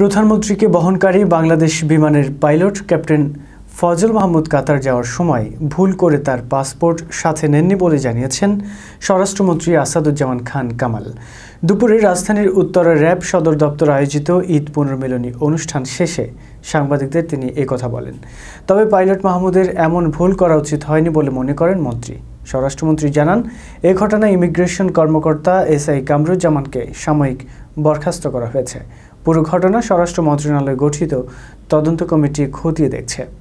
প্রধানমন্ত্রীকে বহনকারী বাংলাদেশ বিমানের pilot captain Fazal Mahmud Qatar যাওয়ার সময় ভুল করে তার পাসপোর্ট সাথে নেননি বলে জানিয়েছেন স্বরাষ্ট্রমন্ত্রী আসাদুজ্জামান খান কামাল দুপুরে রাজধানীর উত্তরা র্যাব সদর দপ্তর আয়োজিত ঈদ পুনর্মিলনী অনুষ্ঠান শেষে সাংবাদিকদের তিনি কথা বলেন তবে পাইলট মাহমুদের এমন ভুল করা উচিত হয়নি বলে মনে করেন মন্ত্রী স্বরাষ্ট্রমন্ত্রী জানান এ ঘটনায় ইমিগ্রেশন কর্মকর্তা এস আই কামরুজ্জামানকে সাময়িক বরখাস্ত করা হয়েছে পুরো ঘটনা স্বরাষ্ট্র মন্ত্রণালয় গঠিত তদন্ত কমিটি খতিয়ে দেখছে